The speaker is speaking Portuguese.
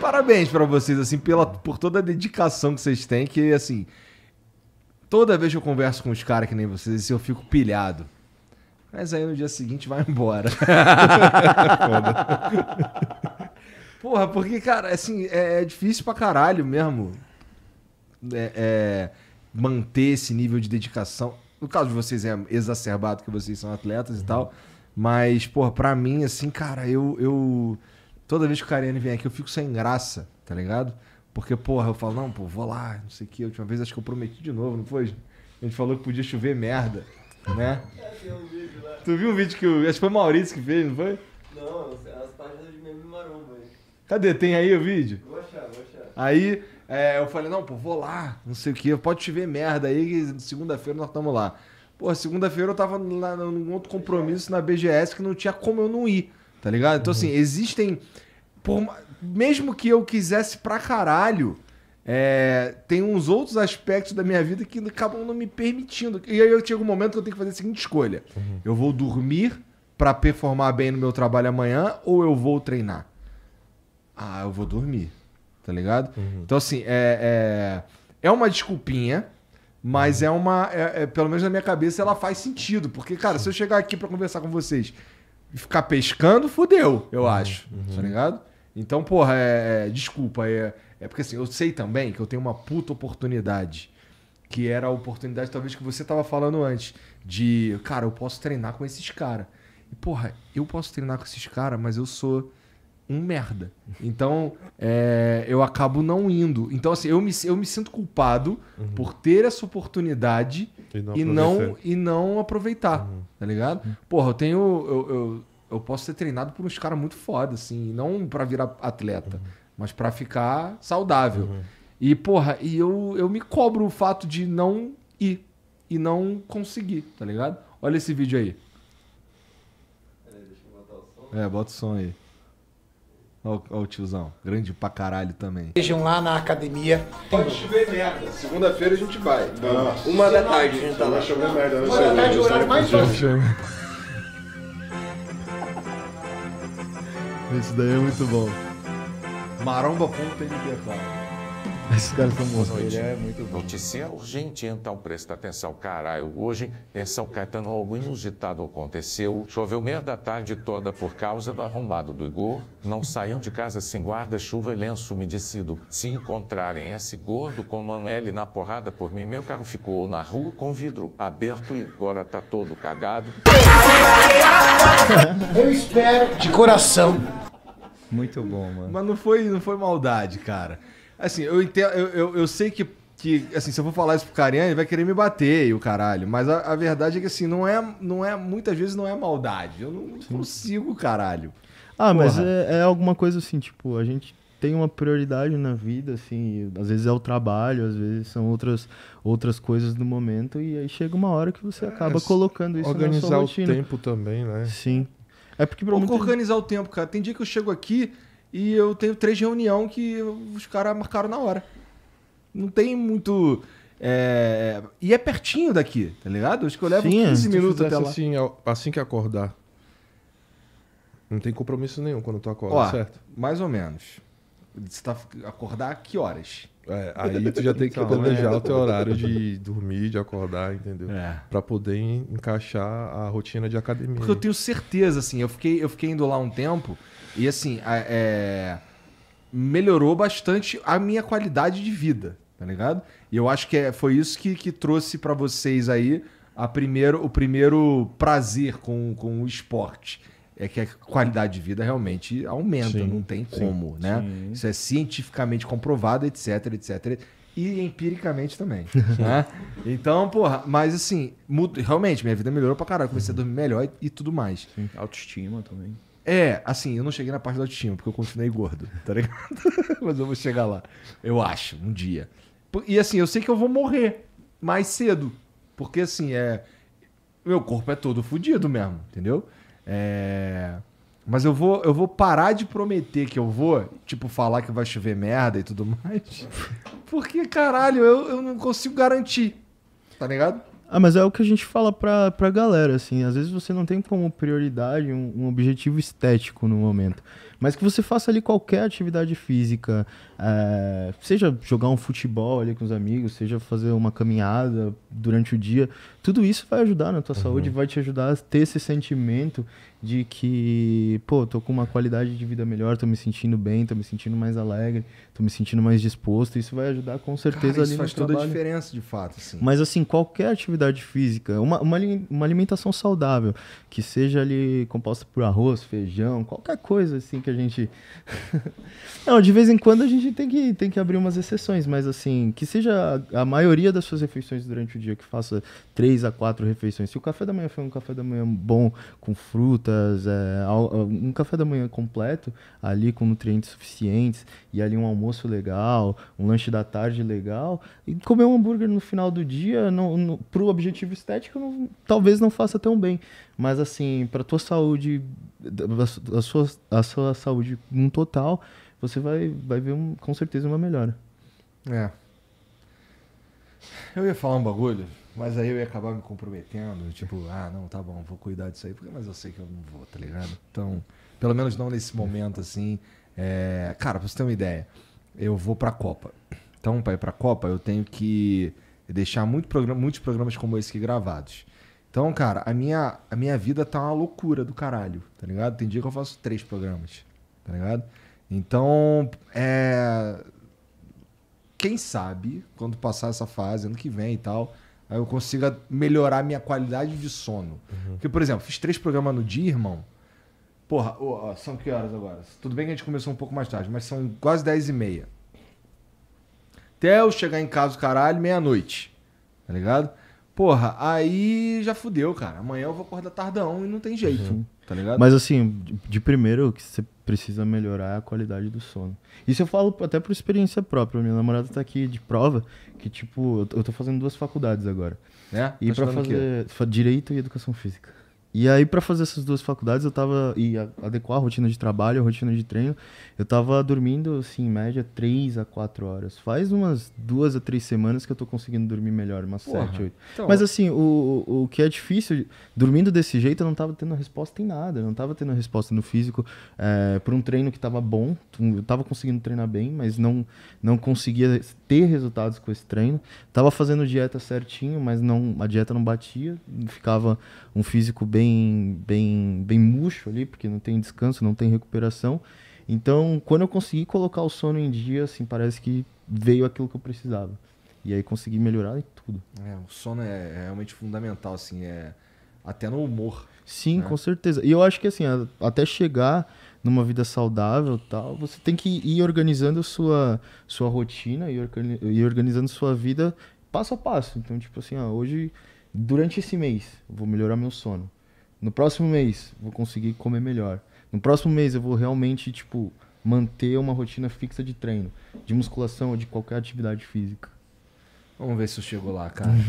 parabéns para vocês, assim, pela, por toda a dedicação que vocês têm, que, assim, toda vez que eu converso com os caras que nem vocês, assim, eu fico pilhado. Mas aí no dia seguinte vai embora. Porra, porque, cara, assim, é, é, difícil pra caralho mesmo é, é, manter esse nível de dedicação. No caso de vocês é exacerbado, que vocês são atletas e tal. Mas, porra, pra mim, assim, cara, eu, eu Toda vez que o Karine vem aqui, eu fico sem graça, tá ligado? Porque, porra, eu falo, não, pô, vou lá, não sei o que. A última vez acho que eu prometi de novo, não foi? A gente falou que podia chover merda, né? É, um vídeo lá. Tu viu um vídeo que eu, acho que foi o Maurício que fez, não foi? Não, as páginas de meme maromba aí. Cadê? Tem aí o vídeo? Vou achar, vou achar. Aí é, eu falei, não, pô, vou lá, não sei o que, pode chover merda aí, segunda-feira nós estamos lá. Pô, segunda-feira eu tava lá num outro compromisso na BGS que não tinha como eu não ir. Tá ligado? Então, uhum. assim, existem. Por, mesmo que eu quisesse pra caralho, é, tem uns outros aspectos da minha vida que acabam não me permitindo. E aí eu chego um momento que eu tenho que fazer a seguinte escolha: uhum. eu vou dormir para performar bem no meu trabalho amanhã ou eu vou treinar? Ah, eu vou dormir, tá ligado? Uhum. Então, assim, é, é, é, uma desculpinha, mas uhum. é uma. É, é, pelo menos na minha cabeça ela faz sentido, porque, cara, Sim. se eu chegar aqui para conversar com vocês ficar pescando, fudeu, eu uhum, acho. Tá uhum. Tá ligado? Então, porra, é, é, desculpa. É, é porque assim, eu sei também que eu tenho uma puta oportunidade. Que era a oportunidade, talvez, que você tava falando antes. De, cara, eu posso treinar com esses caras. E, porra, eu posso treinar com esses caras, mas eu sou um merda. Então, é, eu acabo não indo. Então, assim, eu me, eu me sinto culpado uhum. por ter essa oportunidade e não, e não, e não, aproveitar, uhum. tá ligado? Uhum. Porra, eu tenho. Eu, eu, eu posso ser treinado por uns caras muito foda, assim, não para virar atleta, uhum. mas para ficar saudável. Uhum. E, porra, e eu, eu me cobro o fato de não ir e não conseguir, tá ligado? Olha esse vídeo aí. É, bota o som aí. Olha o tiozão, grande pra caralho também. Vejam lá na academia. Pode chover merda. Segunda-feira a gente vai. Nossa. Uma da tarde a gente tá então. lá. chover merda. Uma da tarde o horário mais fácil. Isso daí é muito bom. Maromba claro. Esses caras são bons. Ele é muito bom. Notícia urgente, então presta atenção, caralho. Hoje, em é São Caetano, algo inusitado aconteceu. Choveu meia da tarde toda por causa do arrombado do Igor. Não saiam de casa sem guarda-chuva e lenço umedecido. Se encontrarem esse gordo com Manuel na porrada por mim, meu carro ficou na rua com vidro aberto e agora tá todo cagado. Eu espero de coração. Muito bom, mano. Mas não foi, não foi maldade, cara. Assim, eu, entendo, eu, eu, eu sei que que, assim, se eu for falar isso pro Carinha, ele vai querer me bater e o caralho. Mas a, a, verdade é que, assim, não é, não é, muitas vezes não é maldade. Eu não Sim. consigo, caralho. Ah, Porra. mas é, é, alguma coisa assim, tipo, a gente tem uma prioridade na vida, assim, às vezes é o trabalho, às vezes são outras, outras coisas do momento, e aí chega uma hora que você é, acaba é, colocando isso organizar na sua rotina. Organizar o tempo também, né? Sim. É porque pra Ou muito... organizar o tempo, cara. Tem dia que eu chego aqui, e eu tenho três reunião que os caras marcaram na hora. Não tem muito. É... E é pertinho daqui, tá ligado? Acho que eu levo Sim, 15 é. minutos até lá. Assim, assim que acordar. Não tem compromisso nenhum quando tu acorda, Ó, certo? Mais ou menos. Você tá acordar que horas? É, aí tu já tem que então, planejar é... o teu horário de dormir, de acordar, entendeu? É. Para poder encaixar a rotina de academia. Porque eu tenho certeza, assim, eu fiquei, eu fiquei indo lá um tempo e assim, é, melhorou bastante a minha qualidade de vida, tá ligado? E eu acho que é, foi isso que, que trouxe para vocês aí a primeiro, o primeiro prazer com, com o esporte é que a qualidade de vida realmente aumenta, sim, não tem como, né? Sim. Isso é cientificamente comprovado, etc, etc. E empiricamente também. né? Então, porra, mas assim, mudo, realmente, minha vida melhorou pra caralho. Comecei a uhum. dormir melhor e, e tudo mais. Autoestima também. É, assim, eu não cheguei na parte da autoestima, porque eu continuei gordo, tá ligado? mas eu vou chegar lá. Eu acho, um dia. E assim, eu sei que eu vou morrer mais cedo. Porque assim, é. Meu corpo é todo fodido mesmo, entendeu? É... Mas eu vou, eu vou parar de prometer que eu vou, tipo, falar que vai chover merda e tudo mais. Porque, caralho, eu, eu não consigo garantir. Tá ligado? Ah, mas é o que a gente fala pra, pra galera, assim. Às vezes você não tem como prioridade um, um objetivo estético no momento. Mas que você faça ali qualquer atividade física. É, seja jogar um futebol ali com os amigos, seja fazer uma caminhada durante o dia. Tudo isso vai ajudar na tua uhum. saúde, vai te ajudar a ter esse sentimento de que, pô, tô com uma qualidade de vida melhor, tô me sentindo bem, tô me sentindo mais alegre, tô me sentindo mais disposto. Isso vai ajudar com certeza Cara, isso ali faz toda trabalho. a diferença, de fato. Assim. Mas assim, qualquer atividade física, uma, uma, uma, alimentação saudável, que seja ali composta por arroz, feijão, qualquer coisa assim que a gente. Não, de vez em quando a gente tem que, tem que abrir umas exceções, mas assim, que seja a, a maioria das suas refeições durante o dia, que faça três a quatro refeições. Se o café da manhã foi um café da manhã bom, com fruta, frutas, é, um café da manhã completo, ali com nutrientes suficientes, e ali um almoço legal, um lanche da tarde legal, e comer um hambúrguer no final do dia, não, no, pro objetivo estético, não, talvez não faça tão bem. Mas assim, pra tua saúde, a sua, a sua saúde no total, você vai, vai ver um, com certeza uma melhora. É, eu ia falar um bagulho, mas aí eu ia acabar me comprometendo. Tipo, ah, não, tá bom, vou cuidar disso aí, porque, mas eu sei que eu não vou, tá ligado? Então, pelo menos não nesse momento assim. É... Cara, pra você ter uma ideia, eu vou pra Copa. Então, pra ir pra Copa, eu tenho que deixar muito programa, muitos programas como esse aqui gravados. Então, cara, a minha, a minha vida tá uma loucura do caralho, tá ligado? Tem dia que eu faço três programas, tá ligado? Então, é quem sabe, quando passar essa fase, ano que vem e tal, eu consiga melhorar a minha qualidade de sono. Uhum. Porque, por exemplo, fiz três programas no dia, irmão. Porra, oh, oh, são que horas agora? Tudo bem que a gente começou um pouco mais tarde, mas são quase dez e meia. Até eu chegar em casa, caralho, meia-noite. Tá ligado? Porra, aí já fudeu, cara. Amanhã eu vou acordar tardão e não tem jeito. Uhum. Tá ligado? Mas assim, de primeiro, que você precisa melhorar a qualidade do sono. Isso eu falo até por experiência própria. Minha namorada tá aqui de prova, que tipo, eu tô fazendo duas faculdades agora. É? E tá para fazer direito e educação física. E aí, para fazer essas duas faculdades, eu tava. E adequar a rotina de trabalho, a rotina de treino, eu tava dormindo, assim, em média, 3 a 4 horas. Faz umas duas a três semanas que eu tô conseguindo dormir melhor, umas Porra. 7, 8. Então... Mas assim, o, o que é difícil, dormindo desse jeito, eu não tava tendo resposta em nada. Eu não tava tendo resposta no físico. É, eh, por um treino que tava bom, eu tava conseguindo treinar bem, mas não, não conseguia ter resultados com esse treino. Tava fazendo dieta certinho, mas não, a dieta não batia. Ficava um físico bem bem, bem, bem murcho ali, porque não tem descanso, não tem recuperação. Então, quando eu consegui colocar o sono em dia, assim, parece que veio aquilo que eu precisava. E aí consegui melhorar em tudo. É, o sono é, é realmente fundamental, assim, é até no humor. Sim, né? com certeza. E eu acho que assim, até chegar numa vida saudável, tal, você tem que ir organizando sua sua rotina e organizando sua vida passo a passo. Então, tipo assim, ah, hoje durante esse mês vou melhorar meu sono. No próximo mês, vou conseguir comer melhor. No próximo mês, eu vou realmente, tipo, manter uma rotina fixa de treino, de musculação ou de qualquer atividade física. Vamos ver se eu chego lá, cara.